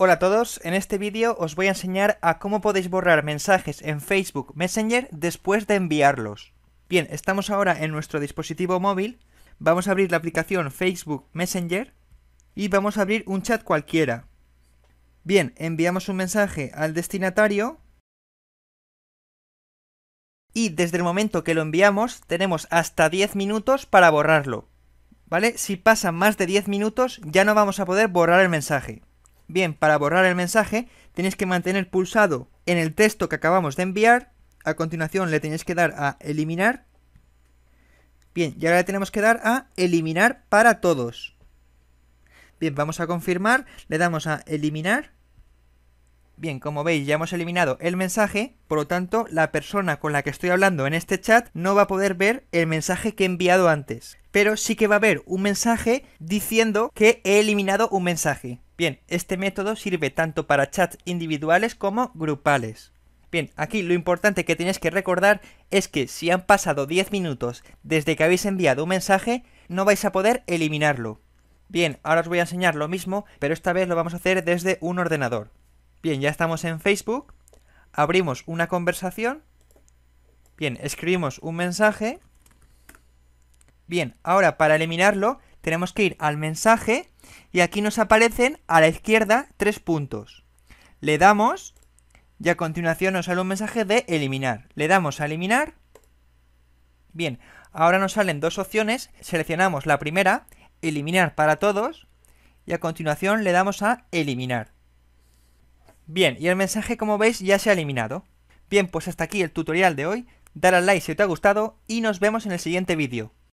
Hola a todos, en este vídeo os voy a enseñar a cómo podéis borrar mensajes en Facebook Messenger después de enviarlos. Bien, estamos ahora en nuestro dispositivo móvil, vamos a abrir la aplicación Facebook Messenger y vamos a abrir un chat cualquiera. Bien, enviamos un mensaje al destinatario y desde el momento que lo enviamos tenemos hasta 10 minutos para borrarlo. ¿Vale? Si pasan más de 10 minutos ya no vamos a poder borrar el mensaje. Bien, para borrar el mensaje tenéis que mantener pulsado en el texto que acabamos de enviar. A continuación le tenéis que dar a eliminar. Bien, y ahora le tenemos que dar a eliminar para todos. Bien, vamos a confirmar, le damos a eliminar. Bien, como veis ya hemos eliminado el mensaje, por lo tanto la persona con la que estoy hablando en este chat no va a poder ver el mensaje que he enviado antes. Pero sí que va a ver un mensaje diciendo que he eliminado un mensaje. Bien, este método sirve tanto para chats individuales como grupales. Bien, aquí lo importante que tenéis que recordar es que si han pasado 10 minutos desde que habéis enviado un mensaje, no vais a poder eliminarlo. Bien, ahora os voy a enseñar lo mismo, pero esta vez lo vamos a hacer desde un ordenador. Bien, ya estamos en Facebook, abrimos una conversación, bien, escribimos un mensaje, bien, ahora para eliminarlo tenemos que ir al mensaje y aquí nos aparecen a la izquierda tres puntos. Le damos y a continuación nos sale un mensaje de eliminar. Le damos a eliminar. Bien, ahora nos salen dos opciones, seleccionamos la primera, eliminar para todos y a continuación le damos a eliminar. Bien, y el mensaje como veis ya se ha eliminado. Bien, pues hasta aquí el tutorial de hoy, dar al like si te ha gustado y nos vemos en el siguiente vídeo.